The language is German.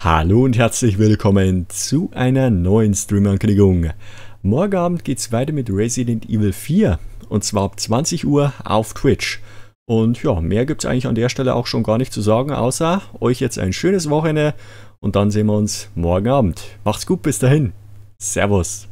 Hallo und herzlich willkommen zu einer neuen Stream-Ankündigung. Morgen Abend geht es weiter mit Resident Evil 4 und zwar ab 20 Uhr auf Twitch. Und ja, mehr gibt es eigentlich an der Stelle auch schon gar nicht zu sagen, außer euch jetzt ein schönes Wochenende und dann sehen wir uns morgen Abend. Macht's gut, bis dahin. Servus.